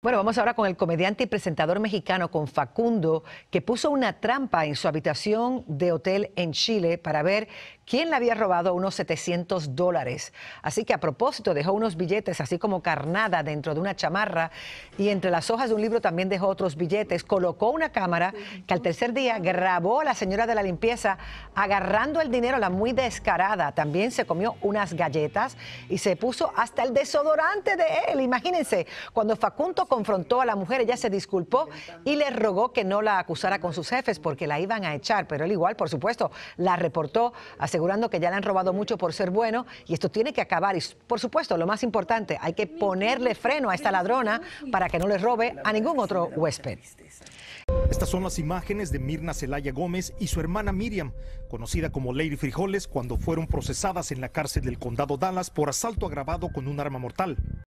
Bueno, vamos ahora con el comediante y presentador mexicano, con Facundo, que puso una trampa en su habitación de hotel en Chile para ver quién le había robado unos 700 dólares. Así que a propósito dejó unos billetes así como carnada dentro de una chamarra y entre las hojas de un libro también dejó otros billetes. Colocó una cámara que al tercer día grabó a la señora de la limpieza agarrando el dinero, la muy descarada. También se comió unas galletas y se puso hasta el desodorante de él. Imagínense, cuando Facundo confrontó a la mujer, ella se disculpó y le rogó que no la acusara con sus jefes porque la iban a echar, pero él igual, por supuesto, la reportó asegurando que ya le han robado mucho por ser bueno y esto tiene que acabar. Y por supuesto, lo más importante, hay que ponerle freno a esta ladrona para que no le robe a ningún otro huésped. Estas son las imágenes de Mirna Celaya Gómez y su hermana Miriam, conocida como Lady Frijoles, cuando fueron procesadas en la cárcel del condado Dallas por asalto agravado con un arma mortal.